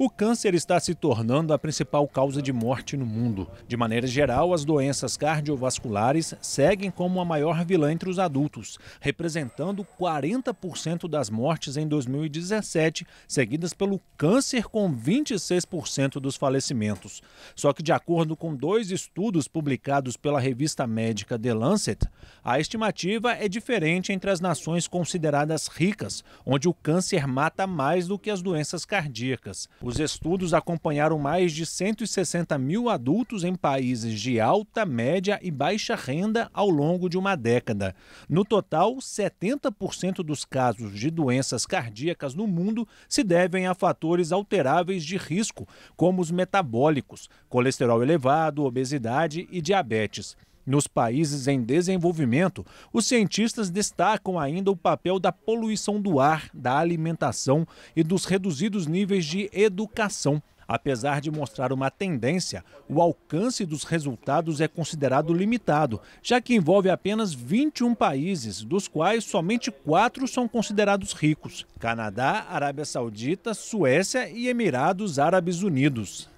O câncer está se tornando a principal causa de morte no mundo. De maneira geral, as doenças cardiovasculares seguem como a maior vilã entre os adultos, representando 40% das mortes em 2017, seguidas pelo câncer com 26% dos falecimentos. Só que de acordo com dois estudos publicados pela revista médica The Lancet, a estimativa é diferente entre as nações consideradas ricas, onde o câncer mata mais do que as doenças cardíacas. Os estudos acompanharam mais de 160 mil adultos em países de alta, média e baixa renda ao longo de uma década. No total, 70% dos casos de doenças cardíacas no mundo se devem a fatores alteráveis de risco, como os metabólicos, colesterol elevado, obesidade e diabetes. Nos países em desenvolvimento, os cientistas destacam ainda o papel da poluição do ar, da alimentação e dos reduzidos níveis de educação. Apesar de mostrar uma tendência, o alcance dos resultados é considerado limitado, já que envolve apenas 21 países, dos quais somente quatro são considerados ricos: Canadá, Arábia Saudita, Suécia e Emirados Árabes Unidos.